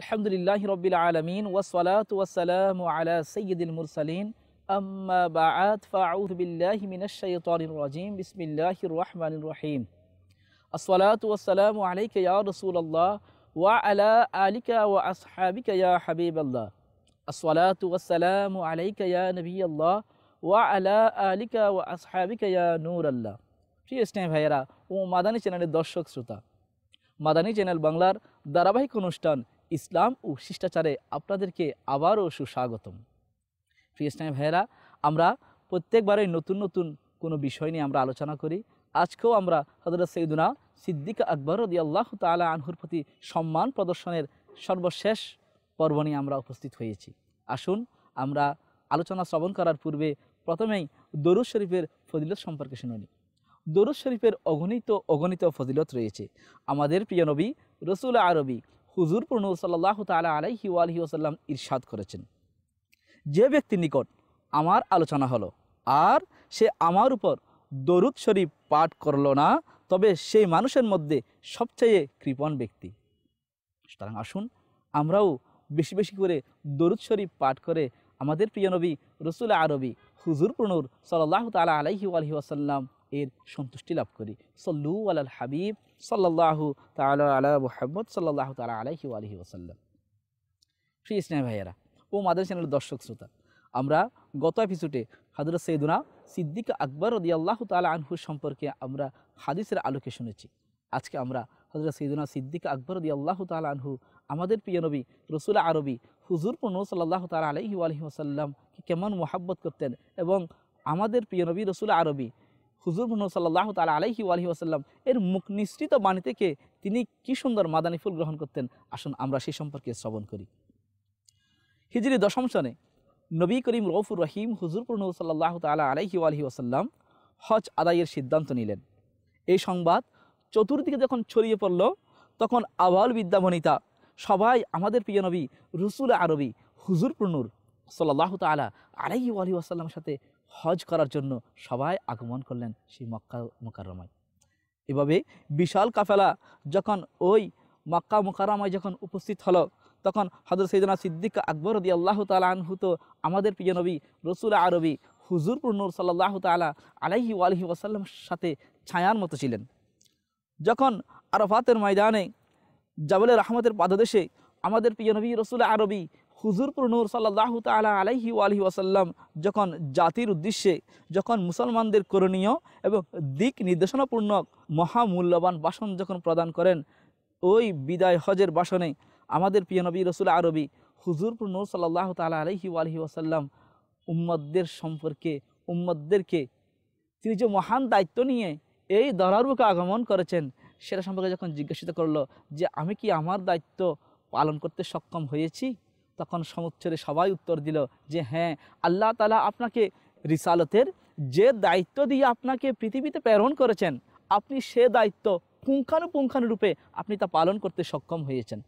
الحمد لله رب العالمين والصلاة والسلام على سيد المرسلين أما بعد فأعوذ بالله من الشيطان الرجيم بسم الله الرحمن الرحيم الصلاة والسلام عليك يا رسول الله وعلى آلك وأصحابك يا حبيب الله الصلاة والسلام عليك يا نبي الله وعلى آلك وأصحابك يا نور الله في اسنين بحيرا ومدني মাদানী চ্যানেলের سوتا مدني মাদানী চ্যানেল বাংলার كنوشتان ইসলাম ও শিষ্টাচারে আপনাদেরকে আবারও সুস্বাগতম প্রিয় ইসলামী ভাইয়েরা আমরা প্রত্যেকবারই নতুন নতুন কোনো বিষয় নিয়ে আমরা আলোচনা করি আজকেও আমরা হজরত সৈদুনা সিদ্দিক আকবর রদি আল্লাহ তালা আনহুর প্রতি সম্মান প্রদর্শনের সর্বশেষ পর্ব নিয়ে আমরা উপস্থিত হয়েছি আসুন আমরা আলোচনা শ্রবণ করার পূর্বে প্রথমেই দরুদ শরীফের ফজিলত সম্পর্কে শুনুনি দরুদ শরীফের অগণিত অগণিত ফজিলত রয়েছে আমাদের প্রিয় নবী রসুল আরবি হুজুর প্রণু সাল্লাহ তালা আলাইহি আলহি ওসাল্লাম ইরশাদ করেছেন যে ব্যক্তির নিকট আমার আলোচনা হলো আর সে আমার উপর দরুদ শরীফ পাঠ করল না তবে সেই মানুষের মধ্যে সবচেয়ে কৃপণ ব্যক্তি সুতরাং আসুন আমরাও বেশি বেশি করে দরুদ শরীফ পাঠ করে আমাদের প্রিয় নবী রসুল আরবি হুজুর প্রণুর সাল্লাহ তালা আলাইহি আলহি আসাল্লাম এর সন্তুষ্টি লাভ করি সল্লু আলাল হাবিব সাল্লাহু তালা আলা মোহাম্মদ সাল্লাহ তালা আলাহি আলহি ওসাল্লাম শ্রী ইসলাম ভাইয়েরা ও মাদার চ্যানেলের দর্শক শ্রোতা আমরা গত এপিসোডে হাজরত সৈদুনা সিদ্দিক আকবর রদি আল্লাহ তালা আনহু সম্পর্কে আমরা হাদিসের আলোকে শুনেছি আজকে আমরা হজরত সৈদুনা সিদ্দিক আকবর রদি আল্লাহ তালা আনহু আমাদের প্রিয় নবী রসুল আরবি হুজুর পণ্য সাল্লাহ তালা আলহি আলহি আসাল্লামকে কেমন মোহাব্বত করতেন এবং আমাদের প্রিয় নবী রসুল আরবি হুজুর মোহাম্মদ সাল্লাহ তালা আলহি আলহি আসাল্লাম এর মুখ নিঃসৃত বাণী থেকে তিনি কি সুন্দর মাদানী ফুল গ্রহণ করতেন আসুন আমরা সেই সম্পর্কে শ্রবণ করি হিজড়ি দশম সনে নবী করিম রৌফুর রহিম হুজুর নবী সাল্লাহ তালা আলহি আলহি আসাল্লাম হজ আদায়ের সিদ্ধান্ত নিলেন এই সংবাদ চতুর্দিকে যখন ছড়িয়ে পড়ল তখন আবাল বিদ্যাবনিতা সবাই আমাদের প্রিয় নবী রসুল আরবি হুজুরপুর নূর সাল্লাহ তালা আলাইহি আলহি আসাল্লামের সাথে হজ করার জন্য সবাই আগমন করলেন সেই মক্কা মোকারমায় এভাবে বিশাল কাফেলা যখন ওই মক্কা মোকারমায় যখন উপস্থিত হলো তখন হজর সৈদনা সিদ্দিক আকবর দিয়ে আল্লাহ তালা আনহু তো আমাদের প্রিয় নবী রসুল আরবি হুজুরপুর নুর সাল্লাহ তালা আলাইহি আলহি ওয়াসাল্লামের সাথে ছায়ার মতো ছিলেন যখন আরফাতের ময়দানে জাবলের রহমতের পাদদেশে আমাদের প্রিয় নবী রসুল আরবি হুজুরপুর নূর সাল্লাহ তালা আলাইহি আলহি ওয়াসাল্লাম যখন জাতির উদ্দেশ্যে যখন মুসলমানদের করণীয় এবং দিক নির্দেশনাপূর্ণ মহামূল্যবান বাসন যখন প্রদান করেন ওই বিদায় হজের বাসনে আমাদের প্রিয় নবী রসুল আরবি হুজুরপুর নূর সাল্লাহ তালা আলহি আলহি ওয়াসাল্লাম উম্মদদের সম্পর্কে উম্মদদেরকে তিনি যে মহান দায়িত্ব নিয়ে এই দরারুকে আগমন করেছেন সেটা সম্পর্কে যখন জিজ্ঞাসিত করলো যে আমি কি আমার দায়িত্ব পালন করতে সক্ষম হয়েছি তখন সমুচ্চরে সবাই উত্তর দিল যে হ্যাঁ আল্লাহ তালা আপনাকে রিসালতের যে দায়িত্ব দিয়ে আপনাকে পৃথিবীতে প্রেরণ করেছেন আপনি সে দায়িত্ব পুঙ্খানুপুঙ্খানুরূপে আপনি তা পালন করতে সক্ষম হয়েছেন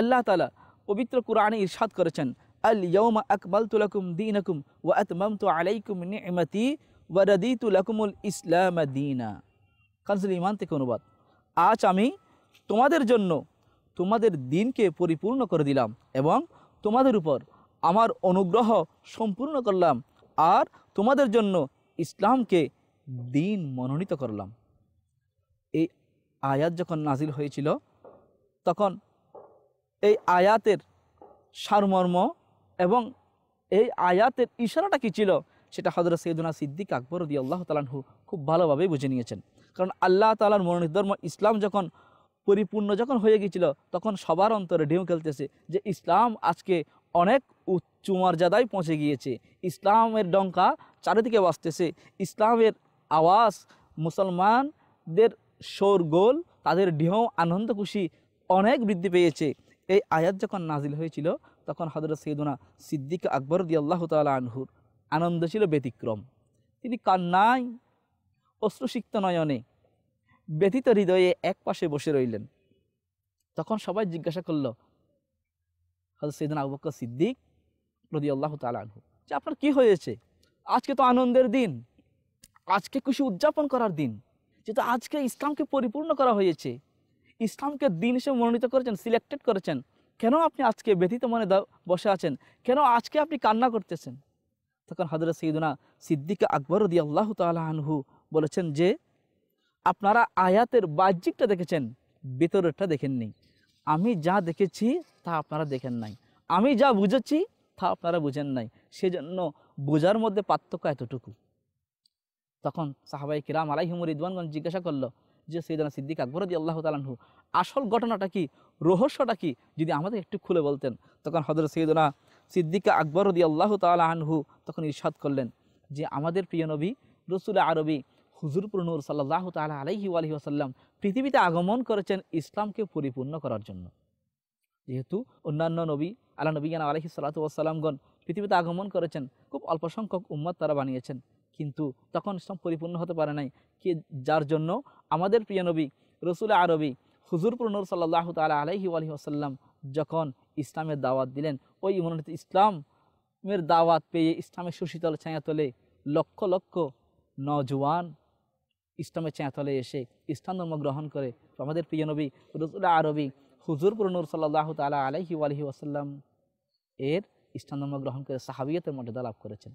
আল্লাহ তালা পবিত্র কোরআনে ইরশাদ করেছেন আল ইয়ৌমা আকবাল তুলাকুম দিনাকুম ওয়া আতমাম তু আলাইকুম নিমতি ওয়ারদি তুলাকুমুল ইসলাম দিনা কানসুল ইমান থেকে অনুবাদ আজ আমি তোমাদের জন্য তোমাদের দিনকে পরিপূর্ণ করে দিলাম এবং তোমাদের উপর আমার অনুগ্রহ সম্পূর্ণ করলাম আর তোমাদের জন্য ইসলামকে দিন মনোনীত করলাম এই আয়াত যখন নাজিল হয়েছিল তখন এই আয়াতের সারমর্ম এবং এই আয়াতের ইশারাটা কী ছিল সেটা হজরত সৈদুনা সিদ্দিক আকবর দিয়ে আল্লাহ তালানহু খুব ভালোভাবেই বুঝে নিয়েছেন কারণ আল্লাহ তালার মনোনীত ধর্ম ইসলাম যখন পরিপূর্ণ যখন হয়ে গিয়েছিল তখন সবার অন্তরে ঢেউ খেলতেছে যে ইসলাম আজকে অনেক উচ্চ মর্যাদায় পৌঁছে গিয়েছে ইসলামের ডঙ্কা চারিদিকে বাঁচতেছে ইসলামের আওয়াজ মুসলমানদের শোরগোল তাদের ঢেউ আনন্দ খুশি অনেক বৃদ্ধি পেয়েছে এই আয়াত যখন নাজিল হয়েছিল তখন হজরত সৈদুনা সিদ্দিক আকবর দি আল্লাহ তাল আনহুর আনন্দ ছিল ব্যতিক্রম তিনি কান্নায় অশ্রুসিক্ত নয়নে ব্যথিত হৃদয়ে এক পাশে বসে রইলেন তখন সবাই জিজ্ঞাসা করল সৈদান সিদ্দিক রদি আল্লাহ তালাহু যে আপনার কি হয়েছে আজকে তো আনন্দের দিন আজকে খুশি উদযাপন করার দিন যেহেতু আজকে ইসলামকে পরিপূর্ণ করা হয়েছে ইসলামকে দিন হিসেবে মনোনীত করেছেন সিলেক্টেড করেছেন কেন আপনি আজকে ব্যথিত মনে বসে আছেন কেন আজকে আপনি কান্না করতেছেন তখন হাজরত সঈদুনা সিদ্দিকা আকবর রদি আল্লাহ তালাহু বলেছেন যে আপনারা আয়াতের বাহ্যিকটা দেখেছেন ভিতরেরটা দেখেননি আমি যা দেখেছি তা আপনারা দেখেন নাই আমি যা বুঝেছি তা আপনারা বুঝেন নাই সেজন্য বোঝার মধ্যে পার্থক্য এতটুকু তখন সাহাবাই কিরাম আলাইহিমুর ইদওয়ানগঞ্জ জিজ্ঞাসা করলো যে সৈদানা সিদ্দিক আকবর দি আল্লাহ তালাহু আসল ঘটনাটা কি রহস্যটা কি যদি আমাদের একটু খুলে বলতেন তখন হজরত সৈদনা সিদ্দিকা আকবর দি আল্লাহ তালাহু তখন ইরশাদ করলেন যে আমাদের প্রিয় নবী রসুল আরবি হুজুরপুর নূর সাল্লাহ তালা আলহি আলহি আসাল্লাম পৃথিবীতে আগমন করেছেন ইসলামকে পরিপূর্ণ করার জন্য যেহেতু অন্যান্য নবী আল্লাহ নবীন আলহি সাল্লাতুসাল্লামগণ পৃথিবীতে আগমন করেছেন খুব অল্প সংখ্যক উম্মত তারা বানিয়েছেন কিন্তু তখন ইসলাম পরিপূর্ণ হতে পারে নাই কি যার জন্য আমাদের প্রিয় নবী রসুল আরবি হুজুরপুর নূর সাল্লাহ তালা আলহি আলহি আসাল্লাম যখন ইসলামের দাওয়াত দিলেন ওই মনোনীত ইসলামের দাওয়াত পেয়ে ইসলামের সুশীতল ছায়া তোলে লক্ষ লক্ষ নজওয়ান ইসলামের চেঁতলে এসে ইসলাম ধর্ম গ্রহণ করে আমাদের প্রিয় নবী রসুল্লাহ আরবি হুজুরপুর নূর সাল্লাহ তালা আলহি আলহি আসাল্লাম এর ইসলাম ধর্ম গ্রহণ করে সাহাবিয়তের মর্যাদা লাভ করেছেন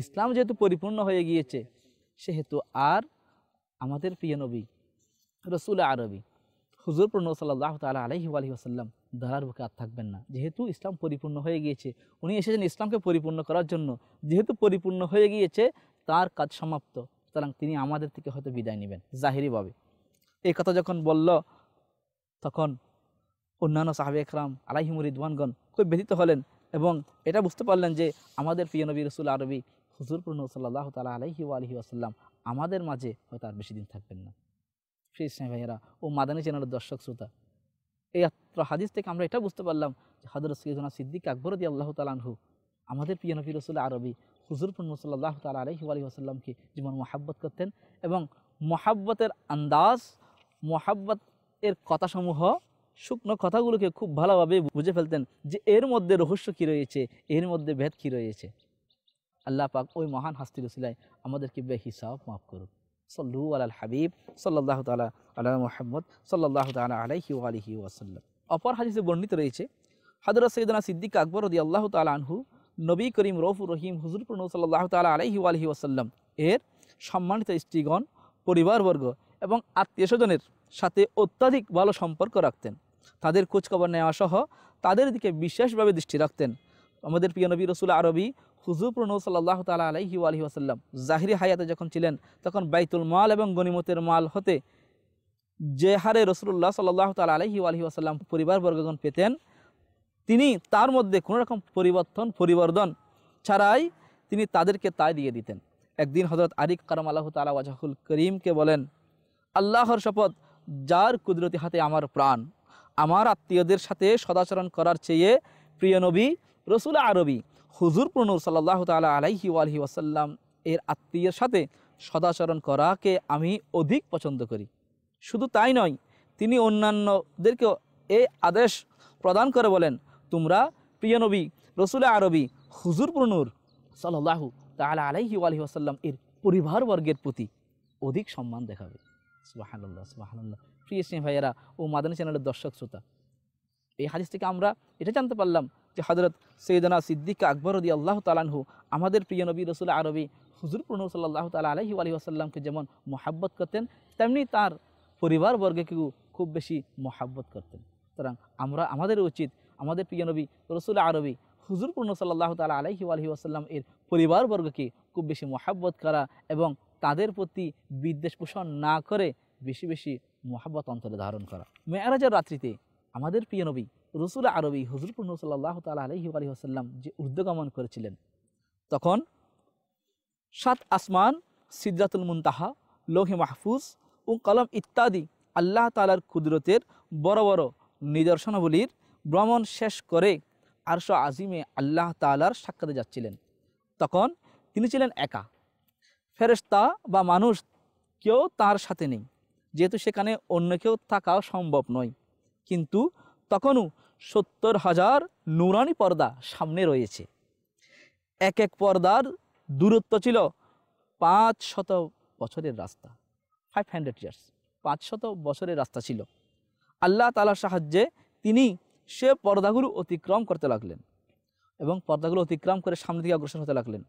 ইসলাম যেহেতু পরিপূর্ণ হয়ে গিয়েছে সেহেতু আর আমাদের প্রিয় নবী রসুল আরবি হুজুর প্রণ সাল্লাহ তালা আলহি আলহি আসাল্লাম ধরার বুকে আর থাকবেন না যেহেতু ইসলাম পরিপূর্ণ হয়ে গিয়েছে উনি এসেছেন ইসলামকে পরিপূর্ণ করার জন্য যেহেতু পরিপূর্ণ হয়ে গিয়েছে তার কাজ সমাপ্ত সুতরাং তিনি আমাদের থেকে হয়তো বিদায় নেবেন জাহিরিভাবে এই কথা যখন বলল তখন অন্যান্য সাহাবে একরাম আলাইহিমুর রিদওয়ানগণ খুব ব্যথিত হলেন এবং এটা বুঝতে পারলেন যে আমাদের প্রিয় নবী রসুল আরবি হুজুরপুর সাল্লাহ তালা আলহি আলহি আসাল্লাম আমাদের মাঝে হয়তো আর বেশি দিন থাকবেন না সেই ইসলাম ভাইয়েরা ও মাদানী চ্যানেলের দর্শক শ্রোতা এই হাদিস থেকে আমরা এটা বুঝতে পারলাম যে হজরত সৈয়দনা সিদ্দিক আকবর দিয়ে আল্লাহ তালানহু আমাদের প্রিয় নবী রসুল আরবি হুজুরপুর মুসল্লাহ তাল আলহি আলী আসাল্লামকে জীবন মহাব্বত করতেন এবং মহাব্বতের আন্দাজ মহাব্বতের কথাসমূহ শুকনো কথাগুলোকে খুব ভালোভাবে বুঝে ফেলতেন যে এর মধ্যে রহস্য কী রয়েছে এর মধ্যে ভেদ কী রয়েছে আল্লাহ পাক ওই মহান হাস্তির রসিলায় আমাদেরকে হিসাব মাফ করুক সল্লু আল হাবিব সাল্লাহ তালা আল্লাহ মোহাম্মদ সাল্লাহ তালা আলাইহি আলহি ওয়াসাল্লাম অপর হাদিসে বর্ণিত রয়েছে হাদরা সৈদানা সিদ্দিক আকবর রদি আল্লাহ তালা আনহু নবী করিম রফুর রহিম হুজুর প্রণ সাল্লাহ তালা আলহি আলহি ওসাল্লাম এর সম্মানিত স্ত্রীগণ পরিবারবর্গ এবং আত্মীয় স্বজনের সাথে অত্যাধিক ভালো সম্পর্ক রাখতেন তাদের খোঁজখবর নেওয়া সহ তাদের দিকে বিশেষভাবে দৃষ্টি রাখতেন আমাদের প্রিয় নবী রসুল আরবি হুজুর প্রণব সাল্লাহ তালা আলহি আলহি আসাল্লাম জাহিরি হায়াতে যখন ছিলেন তখন বাইতুল মাল এবং গণিমতের মাল হতে যে হারে রসুল্লাহ সাল্লাহ তালা আলহি আলহি আসাল্লাম পরিবারবর্গগণ পেতেন তিনি তার মধ্যে কোনো রকম পরিবর্তন পরিবর্তন ছাড়াই তিনি তাদেরকে তাই দিয়ে দিতেন একদিন হজরত আরিক কারাম আল্লাহ তালা ওয়াজাহুল করিমকে বলেন আল্লাহর শপথ যার কুদরতি হাতে আমার প্রাণ আমার আত্মীয়দের সাথে সদাচরণ করার চেয়ে প্রিয় নবী রসুল আরবি হুজুর প্রনুর সাল্লাহ তালা আলাইহি আলহি ওয়াসাল্লাম এর আত্মীয়ের সাথে সদাচরণ করাকে আমি অধিক পছন্দ করি শুধু তাই নয় তিনি অন্যান্যদেরকেও এই আদেশ প্রদান করে বলেন তোমরা প্রিয় নবী রসুল আরবি হুজুর প্রনুর সাল্লাহু তাহলে আলাইহি আলহি আসাল্লাম এর পরিবারবর্গের প্রতি অধিক সম্মান দেখাবে সুবাহান্লাহ সুবাহান্লাহ প্রিয় সিং ভাইয়েরা ও মাদানী চ্যানেলের দর্শক শ্রোতা এই হাদিস থেকে আমরা এটা জানতে পারলাম যে হজরত সৈয়দনা সিদ্দিক আকবর রদি আল্লাহ তালানহু আমাদের প্রিয় নবী রসুল আরবি হুজুর প্রনুর সাল্লাহ তাল আলহি আলহি আসাল্লামকে যেমন মোহাব্বত করতেন তেমনি তার পরিবারবর্গকেও খুব বেশি মোহাব্বত করতেন সুতরাং আমরা আমাদের উচিত আমাদের প্রিয় নবী রসুল আরবি হুজুর পূর্ণ সাল্লাহ তালা আলহি আলহি আসাল্লাম এর পরিবারবর্গকে খুব বেশি মহাব্বত করা এবং তাদের প্রতি বিদ্বেষ পোষণ না করে বেশি বেশি মহাব্বত অন্তরে ধারণ করা মেয়ারাজের রাত্রিতে আমাদের প্রিয় নবী রসুল আরবি পূর্ণ সাল্লাহ তালা আলহি আলহি আসাল্লাম যে উদ্যোগমন করেছিলেন তখন সাত আসমান সিদ্দাতুল মুনতাহা লোহে মাহফুজ ও কলম ইত্যাদি আল্লাহ তালার কুদরতের বড় বড় নিদর্শনাবলীর ভ্রমণ শেষ করে আরশ আজিমে আল্লাহ তালার সাক্ষাতে যাচ্ছিলেন তখন তিনি ছিলেন একা ফেরস্তা বা মানুষ কেউ তার সাথে নেই যেহেতু সেখানে অন্য কেউ থাকা সম্ভব নয় কিন্তু তখনও সত্তর হাজার নুরানি পর্দা সামনে রয়েছে এক এক পর্দার দূরত্ব ছিল পাঁচ শত বছরের রাস্তা ফাইভ হান্ড্রেড ইয়ার্স পাঁচ শত বছরের রাস্তা ছিল আল্লাহ তালার সাহায্যে তিনি সে পর্দাগুলো অতিক্রম করতে লাগলেন এবং পর্দাগুলো অতিক্রম করে সামনে দিকে অগ্রসর হতে লাগলেন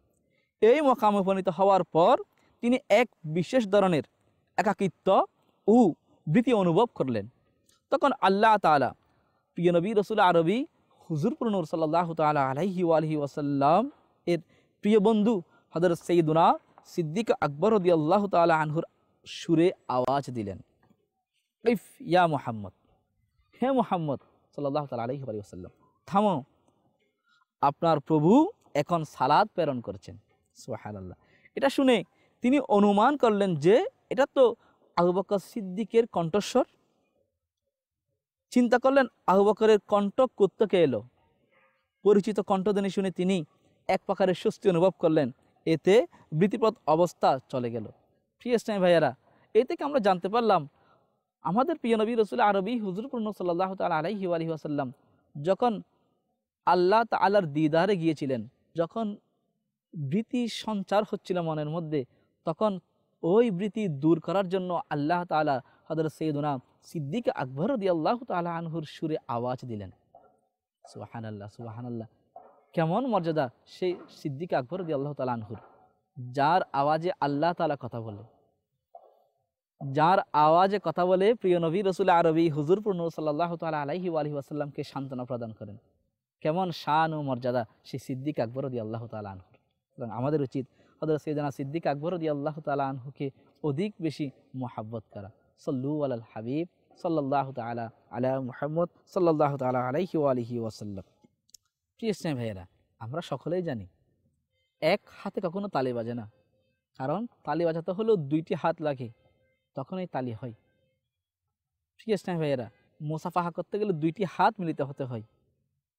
এই মকামে উপনীত হওয়ার পর তিনি এক বিশেষ ধরনের একাকিত্ব ও ভীতি অনুভব করলেন তখন আল্লাহ তালা প্রিয় নবী রসুল আরবি হুজুরপুর নূর সাল্লাহ তালা আলহি আলহি ওয়াসাল্লাম এর প্রিয় বন্ধু হজরত সঈদুনা সিদ্দিক আকবর উদ্দি আল্লাহ তালা আনহুর সুরে আওয়াজ দিলেন ইফ ইয়া মোহাম্মদ হে মোহাম্মদ সাল্লাহ তাল আলহি আলিয়াল্লাম থামো আপনার প্রভু এখন সালাদ প্রেরণ করছেন সোহান আল্লাহ এটা শুনে তিনি অনুমান করলেন যে এটা তো আবু সিদ্দিকের কণ্ঠস্বর চিন্তা করলেন আহুবকরের কণ্ঠ কোত্তকে এলো পরিচিত কণ্ঠদিনে শুনে তিনি এক প্রকারের স্বস্তি অনুভব করলেন এতে বৃত্তিপথ অবস্থা চলে গেল প্রিয় ভাইয়ারা এ থেকে আমরা জানতে পারলাম আমাদের প্রিয় নবী রসুল আরবি হুজুর পূর্ণ সাল্লাহ তাল আলাইহি আলহি আসাল্লাম যখন আল্লাহ তালার দিদারে গিয়েছিলেন যখন বৃতি সঞ্চার হচ্ছিল মনের মধ্যে তখন ওই বৃতি দূর করার জন্য আল্লাহ তালা হদর সৈদুনা সিদ্দিক আকবর দিয়ে আল্লাহ তালা আনহুর সুরে আওয়াজ দিলেন সুবাহান আল্লাহ সুবাহান আল্লাহ কেমন মর্যাদা সেই সিদ্দিক আকবর দিয়ে আল্লাহ তালা আনহুর যার আওয়াজে আল্লাহ তালা কথা বলে যার আওয়াজে কথা বলে প্রিয় নবী রসুল আরবি হুজুর পূর্ণ সাল্লাহ তাল আলহি আলহি আসাল্লামকে সান্ত্বনা প্রদান করেন কেমন শান ও মর্যাদা সেই সিদ্দিক আকবর দিয়ে আল্লাহ তাল আনহুর এবং আমাদের উচিত হদর সৈদানা সিদ্দিক আকবর দিয়ে আল্লাহ তাল আনহুকে অধিক বেশি মোহাব্বত করা সল্লু আল হাবিব সাল্লাহ তালা আলা মোহাম্মদ সাল্লাহ তালা আলাইহি আলহি ওয়াসাল্লাম প্রিয় স্নেহ ভাইয়েরা আমরা সকলেই জানি এক হাতে কখনো তালে বাজে না কারণ তালে বাজাতে হলেও দুইটি হাত লাগে তখন এই তালি হয় ঠিক আছে না ভাইয়েরা মোসাফাহা করতে গেলে দুইটি হাত মিলিত হতে হয়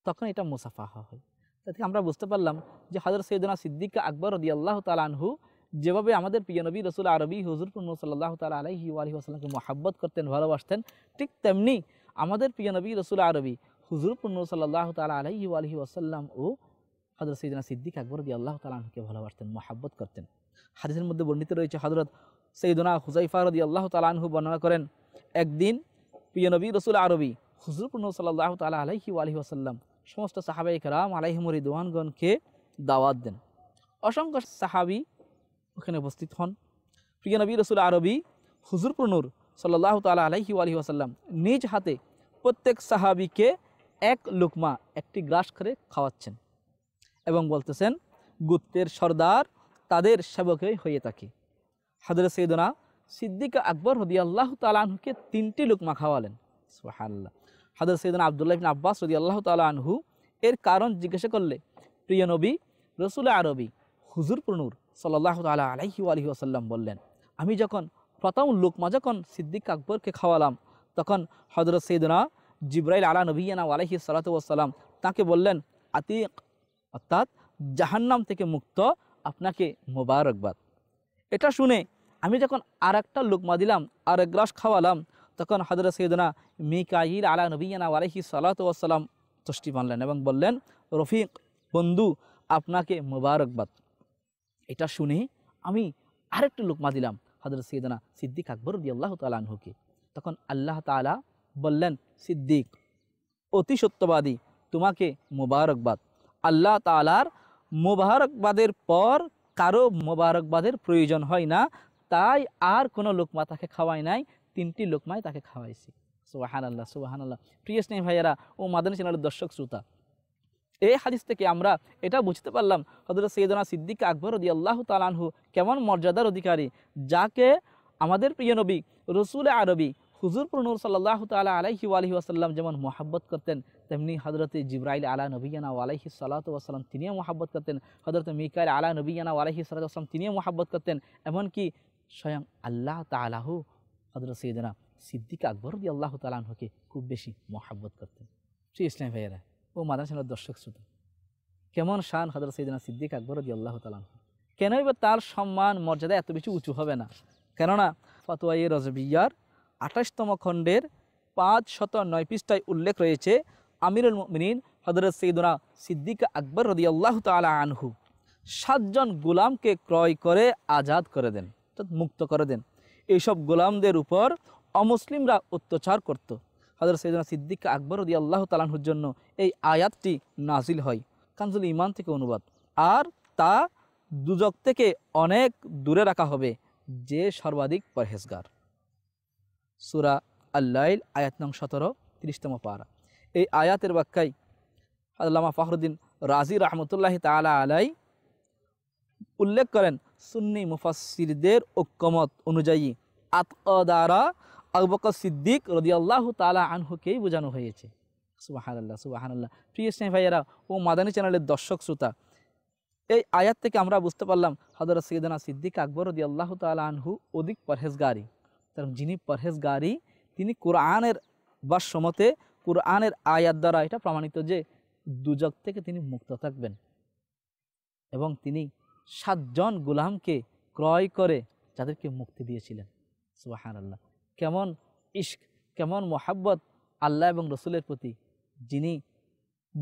তখন এটা মুসাফাহা হয় তা থেকে আমরা বুঝতে পারলাম যে হাজর সৈদনা সিদ্দিক আকবর রদি আল্লাহ তালানহু যেভাবে আমাদের প্রিয় নবী রসুল আরবি হুজুরপুর সাল্লাহ তাল আলহি আলহি আসলামকে মহাব্বত করতেন ভালোবাসতেন ঠিক তেমনি আমাদের প্রিয় নবী রসুল আরবি হুজুরপুর সাল্লাহ তাল আলহি আলহি আসাল্লাম ও হজরত সৈদনা সিদ্দিক আকবর দিয়ে আল্লাহ তালকে ভালোবাসতেন মহাব্বত করতেন হাদিসের মধ্যে বর্ণিত রয়েছে হজরত সেইদনা হুজাইফা রদি আল্লাহ তালাহু বর্ণনা করেন একদিন প্রিয় নবী রসুল আরবি হুজুরপুর্ণ সাল্লাহ তালা আলহি আলহি আসাল্লাম সমস্ত সাহাবাই কালাম আলাইহমুর দোয়ানগণকে দাওয়াত দেন অসংখ্য সাহাবি ওখানে উপস্থিত হন প্রিয় নবী রসুল আরবি হুজুরপুর্ণুর সাল্লাহ তালা আলহি আলহি আসাল্লাম নিজ হাতে প্রত্যেক সাহাবিকে এক লুকমা একটি গ্রাস করে খাওয়াচ্ছেন এবং বলতেছেন গুপ্তের সর্দার তাদের সেবকই হয়ে থাকে হাজরত সৈদনা সিদ্দিক আকবর হদি আল্লাহ তালাহুকে তিনটি লুকমা খাওয়ালেন সোহাল্লাহ হাজরত সৈদনা আবদুল্লাহ ইবিন আব্বাস রদি আল্লাহ তালাহু এর কারণ জিজ্ঞাসা করলে প্রিয় নবী রসুল আরবি হুজুর প্রনুর সাল্লাহ তালা আলাইহি আলহি আসাল্লাম বললেন আমি যখন প্রথম লোকমা যখন সিদ্দিক আকবরকে খাওয়ালাম তখন হজরত সৈদনা জিব্রাইল আলা নবীনা আলহি সালাতাম তাকে বললেন আতিক অর্থাৎ জাহান্নাম থেকে মুক্ত আপনাকে মোবারকবাদ এটা শুনে আমি যখন আর একটা লুকমা দিলাম আর এক গ্লাস খাওয়ালাম তখন হজরত সৈদনা মিকাইল আলা নবীনা আলহি সালাতাম তুষ্টি মানলেন এবং বললেন রফিক বন্ধু আপনাকে মুবারকবাদ এটা শুনে আমি আরেকটা লুকমা দিলাম হজরত সৈদনা সিদ্দিক আকবর দি আল্লাহ তালাহুকে তখন আল্লাহ তালা বললেন সিদ্দিক অতি সত্যবাদী তোমাকে মুবারকবাদ আল্লাহ তালার মুবারকবাদের পর কারো মোবারকবাদের প্রয়োজন হয় না তাই আর কোনো লোকমা তাকে খাওয়াই নাই তিনটি লোকমাই তাকে খাওয়াইছি সুবাহান আল্লাহ সুবাহান আল্লাহ প্রিয় স্নেহ ভাইয়ারা ও মাদানী চ্যানেলের দর্শক শ্রোতা এই হাদিস থেকে আমরা এটা বুঝতে পারলাম হজরত সৈয়দনা সিদ্দিক আকবর রদি আল্লাহ তালানহু কেমন মর্যাদার অধিকারী যাকে আমাদের প্রিয় নবী রসুল আরবি হুজুর প্রনুর সাল্লাহ তালা আলাইহি আলহি আসাল্লাম যেমন মহাব্বত করতেন তেমনি হজরত জিব্রাইল আলা নবীনা আলাইহি সালাত ওয়াসালাম তিনিও মহাব্বত করতেন হজরত মিকাইল আলা নবীনা আলহি সাল্লাহ সালাম তিনিও মহাব্বত করতেন এমনকি স্বয়ং আল্লাহ তালাহ হজরত সিদ্দিক আকবর দিয়ে আল্লাহ তালাহকে খুব বেশি মহাব্বত করতেন শ্রী ইসলাম ভাইয়েরা ও সেনার দর্শক শ্রোতা কেমন শান হজরত সৈদনা সিদ্দিক আকবর দিয়ে আল্লাহ তালাহ কেনই বা তার সম্মান মর্যাদা এত বেশি উঁচু হবে না কেননা ফতোয়াই রজবিয়ার আঠাশতম খণ্ডের পাঁচ শত নয় পৃষ্ঠায় উল্লেখ রয়েছে আমিরুল মিনীন হজরত সৈদুনা সিদ্দিক আকবর রদি আল্লাহ তালা আনহু সাতজন গুলামকে ক্রয় করে আজাদ করে দেন অর্থাৎ মুক্ত করে দেন এইসব গোলামদের উপর অমুসলিমরা অত্যাচার করত হজরত সৈদনা সিদ্দিক আকবর দিয়ে আল্লাহ তালাহুর জন্য এই আয়াতটি নাজিল হয় কানজুল ইমান থেকে অনুবাদ আর তা দুজক থেকে অনেক দূরে রাখা হবে যে সর্বাধিক পরহেজগার সুরা আল্লাইল আয়াত নং সতেরো ত্রিশতম পাড়া এই আয়াতের ব্যাখ্যায় আল্লামা ফখরুদ্দিন রাজি রহমতুল্লাহ তালা আলাই উল্লেখ করেন সুন্নি মুফাসিরদের ঐক্যমত অনুযায়ী আতক দ্বারা আকবক সিদ্দিক রদিয়াল্লাহ তালা আনহুকেই বোঝানো হয়েছে সুবাহানাল্লাহ সুবাহানাল্লাহ প্রিয় স্নেহ ভাইয়েরা ও মাদানী চ্যানেলের দর্শক শ্রোতা এই আয়াত থেকে আমরা বুঝতে পারলাম হজরত সৈদানা সিদ্দিক আকবর রদি আল্লাহ তালা আনহু অধিক পরহেজগারি কারণ যিনি পরহেজগারি তিনি কোরআনের বা সমতে কোরআনের আয়াত দ্বারা এটা প্রমাণিত যে দুজক থেকে তিনি মুক্ত থাকবেন এবং তিনি সাতজন গুলামকে ক্রয় করে যাদেরকে মুক্তি দিয়েছিলেন সুবাহান আল্লাহ কেমন ইশক কেমন মোহাব্বত আল্লাহ এবং রসুলের প্রতি যিনি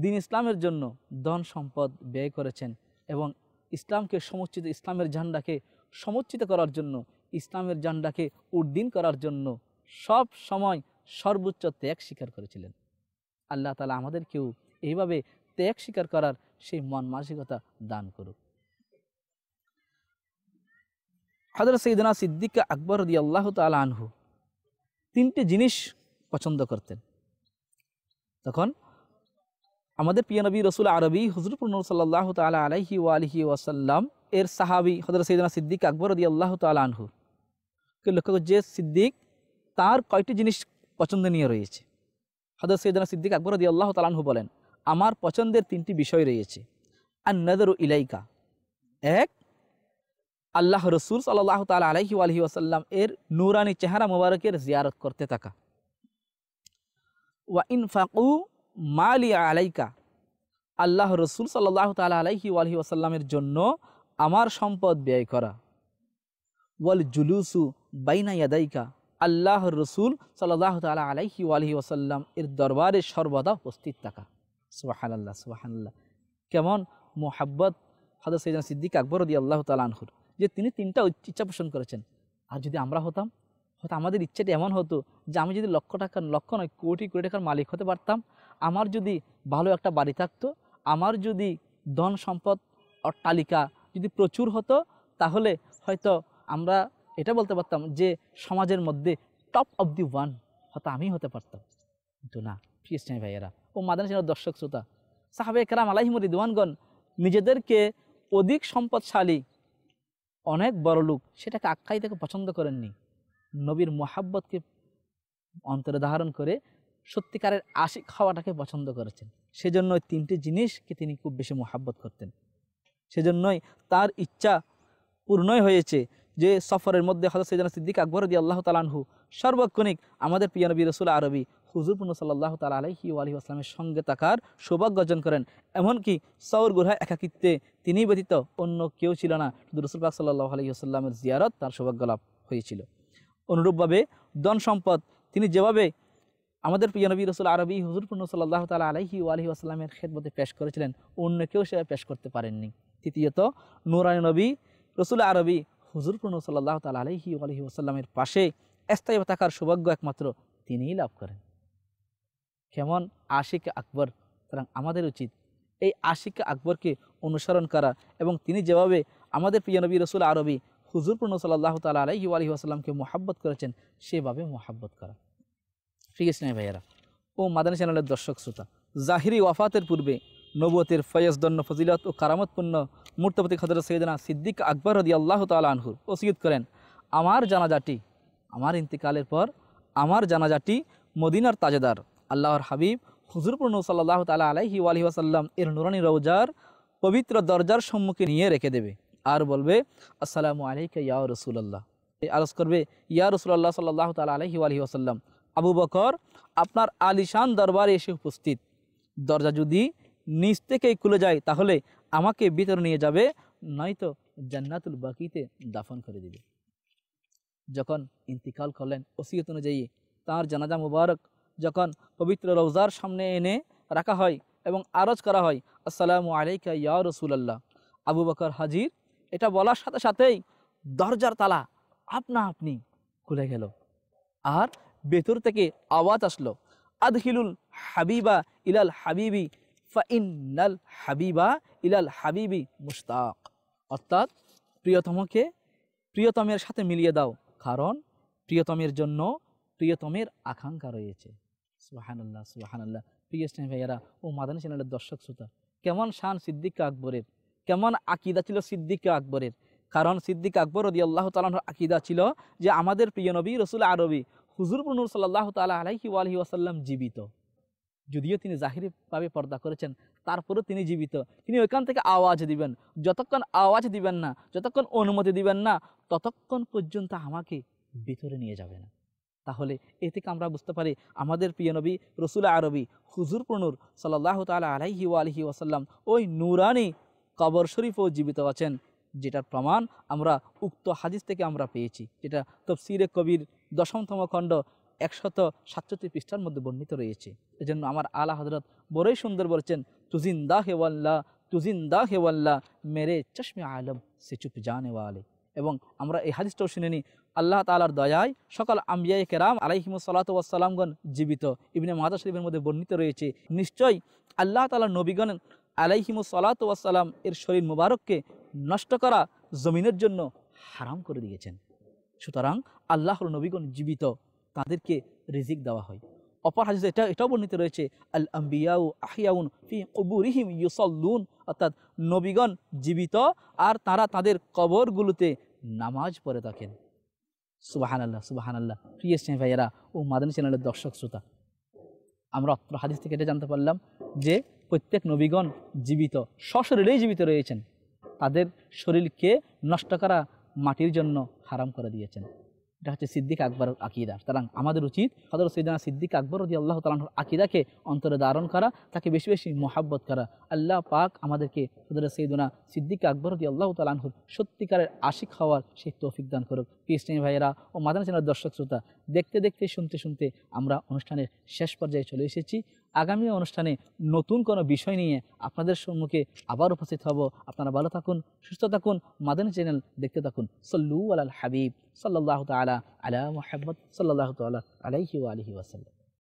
দিন ইসলামের জন্য ধন সম্পদ ব্যয় করেছেন এবং ইসলামকে সমুচিত ইসলামের ঝান্ডাকে সমুচিত করার জন্য ইসলামের ঝান্ডাকে উদ্দিন করার জন্য সব সময় সর্বোচ্চ ত্যাগ স্বীকার করেছিলেন আল্লাহ তালা আমাদেরকেও এইভাবে ত্যাগ স্বীকার করার সেই মন মানসিকতা দান করুক হজরত সঈদনা সিদ্দিক আকবর রদি আল্লাহ তাল আনহু তিনটি জিনিস পছন্দ করতেন তখন আমাদের নবী রসুল আরবি হজরতপুর সাল্লাহ আলহি ও আলহি ওয়াসাল্লাম এর সাহাবি হজরত সঈদনা সিদ্দিক আকবর রদি আল্লাহ তাল কে লক্ষ্য যে সিদ্দিক তার কয়টি জিনিস পছন্দনীয় রয়েছে হজরত সৈদনা সিদ্দিক আকবর রদি আল্লাহ আনহু বলেন আমার পছন্দের তিনটি বিষয় রয়েছে আর নদর ইলাইকা এক আল্লাহ রসুল সাল্লাহ তাল আলহি আলহি আসাল্লাম এর নুরানি চেহারা মুবারকের জিয়ারত করতে থাকা ওয়া ইনফাকু মালি আলাইকা আল্লাহ রসুল সাল্লাহ তাল আলহি আলহি আসাল্লামের জন্য আমার সম্পদ ব্যয় করা ওয়াল জুলুসু বাইনা ইয়াদাইকা আল্লাহ রসুল সাল্লাহ তালা আলাইহি আলহি ওসাল্লাম এর দরবারে সর্বদা উপস্থিত থাকা সুবাহান আল্লাহ সুবাহান আল্লাহ কেমন মোহাব্বত হজরত সৈজান সিদ্দিক আকবর দিয়ে আল্লাহ তালানহুর যে তিনি তিনটা ইচ্ছা পোষণ করেছেন আর যদি আমরা হতাম হয়তো আমাদের ইচ্ছাটা এমন হতো যে আমি যদি লক্ষ টাকার লক্ষ নয় কোটি কোটি টাকার মালিক হতে পারতাম আমার যদি ভালো একটা বাড়ি থাকতো আমার যদি ধন সম্পদ অট্টালিকা যদি প্রচুর হতো তাহলে হয়তো আমরা এটা বলতে পারতাম যে সমাজের মধ্যে টপ অব দি ওয়ান হয়তো আমি হতে পারতাম কিন্তু না প্রিয় ভাইয়েরা ও মাদান সেনার দর্শক শ্রোতা সাহাবে কেরাম আলাহিমুর দিওয়ানগণ নিজেদেরকে অধিক সম্পদশালী অনেক বড় লোক সেটাকে আখ্যায়িতাকে পছন্দ করেননি নবীর মোহাব্বতকে অন্তরে ধারণ করে সত্যিকারের আশিক হওয়াটাকে পছন্দ করেছেন সেজন্য ওই তিনটি জিনিসকে তিনি খুব বেশি মোহাব্বত করতেন সেজন্যই তার ইচ্ছা পূর্ণই হয়েছে যে সফরের মধ্যে হজরত সৈজন সিদ্দিক আকবর দিয়ে আল্লাহ তালানহু সর্বক্ষণিক আমাদের প্রিয় নবী রসুল আরবি হুজুরপুর সাল্লাহ তাল আলহি আলহি আসলামের সঙ্গে থাকার সৌভাগ্য অর্জন করেন এমনকি সৌর গুহায় একাকিত্বে তিনি ব্যতীত অন্য কেউ ছিল না শুধু রসুল সাল্লাহ আলহি আসলামের জিয়ারত তার সৌভাগ্য লাভ হয়েছিল অনুরূপভাবে ধন সম্পদ তিনি যেভাবে আমাদের প্রিয় নবী রসুল আরবি হুজুরপুর সাল্লাহ তাল আলহি আলহি আসলামের খেদমতে পেশ করেছিলেন অন্য কেউ সেভাবে পেশ করতে পারেননি তৃতীয়ত নুরানি নবী রসুল আরবি হুজুরপুর সাল্লাহ তাল আলহি আলহি আসলামের পাশে স্থায়ী থাকার সৌভাগ্য একমাত্র তিনিই লাভ করেন কেমন আশিক আকবর সুতরাং আমাদের উচিত এই আশিক আকবরকে অনুসরণ করা এবং তিনি যেভাবে আমাদের প্রিয় নবী রসুল আরবি হুজুরপূর্ণ সাল্লাহ তাল আলহি আলহি আসাল্লামকে মহাব্বত করেছেন সেভাবে মহাব্বত করা ঠিক আছে না ভাইয়েরা ও মাদানী চ্যানেলের দর্শক শ্রোতা জাহিরি ওয়াফাতের পূর্বে নবতের দন্ন ফজিলত ও কারামতপূর্ণ মূর্তপতি খদর সৈদনা সিদ্দিক আকবর হদি আল্লাহ তাল আনহুর ওসিয়ত করেন আমার জানাজাটি আমার ইন্তিকালের পর আমার জানাজাটি মদিনার তাজেদার আল্লাহর হাবিব হুজুরপুর সাল্লাহ তালা আলাইহি আলহি আসাল্লাম এর নুরানি রৌজার পবিত্র দরজার সম্মুখে নিয়ে রেখে দেবে আর বলবে আসসালামু আলাইকা ইয়া রসুল্লাহ আরজ করবে ইয়া রসুল্লাহ সাল্লাহ তালা আলহি আলহি আসাল্লাম আবু বকর আপনার আলিশান দরবারে এসে উপস্থিত দরজা যদি নিচ থেকেই খুলে যায় তাহলে আমাকে ভিতরে নিয়ে যাবে নয়তো জান্নাতুল বাকিতে দাফন করে দেবে যখন ইন্তিকাল করলেন ওসিয়ত অনুযায়ী তাঁর জানাজা মুবারক যখন পবিত্র রৌজার সামনে এনে রাখা হয় এবং আরজ করা হয় আসসালামু আলাইকা ইয়া রসুলাল্লাহ আবু বকর হাজির এটা বলার সাথে সাথেই দরজার তালা আপনা আপনি খুলে গেল আর ভেতর থেকে আওয়াজ আসলো আদহিলুল হাবিবা ইলাল হাবিবি ফাইনাল হাবিবা ইলাল হাবিবি মুস্তাক অর্থাৎ প্রিয়তমকে প্রিয়তমের সাথে মিলিয়ে দাও কারণ প্রিয়তমের জন্য প্রিয়তমের আকাঙ্ক্ষা রয়েছে সুবাহান্লাহ সুবাহান্লাহ প্রিয় স্নেহ ভাইয়ারা ও মাদানী চ্যানেলের দর্শক শ্রোতা কেমন শান সিদ্দিক আকবরের কেমন আকিদা ছিল সিদ্দিক আকবরের কারণ সিদ্দিক আকবর রদি আল্লাহ তালাহর আকিদা ছিল যে আমাদের প্রিয় নবী রসুল আরবি হুজুরপুরনুর সাল্লাহ তালা আলাইহি আলহি ওয়াসাল্লাম জীবিত যদিও তিনি জাহিরিভাবে পর্দা করেছেন তারপরে তিনি জীবিত তিনি ওইখান থেকে আওয়াজ দিবেন যতক্ষণ আওয়াজ দিবেন না যতক্ষণ অনুমতি দিবেন না ততক্ষণ পর্যন্ত আমাকে ভিতরে নিয়ে যাবে না তাহলে এ থেকে আমরা বুঝতে পারি আমাদের প্রিয় নবী রসুল আরবি হুজুর প্রনুর সাল্লাহ তালা ও আলহি ওয়াসাল্লাম ওই নুরানি কবর শরীফও জীবিত আছেন যেটার প্রমাণ আমরা উক্ত হাদিস থেকে আমরা পেয়েছি যেটা তফসিরে কবির দশমতম খণ্ড একশত সাতচল্লিশ পৃষ্ঠার মধ্যে বর্ণিত রয়েছে এজন্য আমার আলা হজরত বড়ই সুন্দর বলেছেন দা হেওয়াল্লা দা হেওয়াল্লা মেরে চশমে আলম সে চুপ ওয়ালে এবং আমরা এই হাদিসটাও শুনে নিই আল্লাহ তালার দয়ায় সকল আম্বিয়াই কেরাম আলাইহিম সালাতামগণ জীবিত ইবনে মাদা শরীফের মধ্যে বর্ণিত রয়েছে নিশ্চয়ই আল্লাহ তালার নবীগণ আলাইহিম সালাতাম এর শরীর মুবারককে নষ্ট করা জমিনের জন্য হারাম করে দিয়েছেন সুতরাং আল্লাহর নবীগণ জীবিত তাদেরকে রিজিক দেওয়া হয় অপর হাদিসে এটা এটাও বর্ণিত রয়েছে আল আম্বিয়াউ আহিয়াউন ফি কবুরিহিম ইউসল্লুন অর্থাৎ নবীগণ জীবিত আর তারা তাদের কবরগুলোতে নামাজ পড়ে থাকেন সুবাহান আল্লাহ সুবাহান আল্লাহ প্রিয় স্নেহ ভাইয়েরা ও মাদানী চ্যানেলের দর্শক শ্রোতা আমরা অত্র হাদিস থেকে এটা জানতে পারলাম যে প্রত্যেক নবীগণ জীবিত সশরীরেই জীবিত রয়েছেন তাদের শরীরকে নষ্ট করা মাটির জন্য হারাম করে দিয়েছেন এটা হচ্ছে সিদ্দিক আকবর আকিদা সুতরাং আমাদের উচিত সদর সৈদানা সিদ্দিক আকবর রদি আল্লাহ তালাহর আকিদাকে অন্তরে ধারণ করা তাকে বেশি বেশি মোহাব্বত করা আল্লাহ পাক আমাদেরকে সদর সৈদুনা সিদ্দিক আকবর রদি আল্লাহ তালাহুর সত্যিকারের আশিক হওয়ার সেই তৌফিক দান করুক কৃষ্ণ ভাইয়েরা ও মাদানা চেনার দর্শক শ্রোতা দেখতে দেখতে শুনতে শুনতে আমরা অনুষ্ঠানের শেষ পর্যায়ে চলে এসেছি আগামী অনুষ্ঠানে নতুন কোনো বিষয় নিয়ে আপনাদের সম্মুখে আবার উপস্থিত হব আপনারা ভালো থাকুন সুস্থ থাকুন মাদানী চ্যানেল দেখতে থাকুন সল্লু আলাল হাবিব সাল্লাহ তালা আলা মোহাম্মদ সাল্লাহ তালা আলাইহি আলহি ওয়াসাল্লাম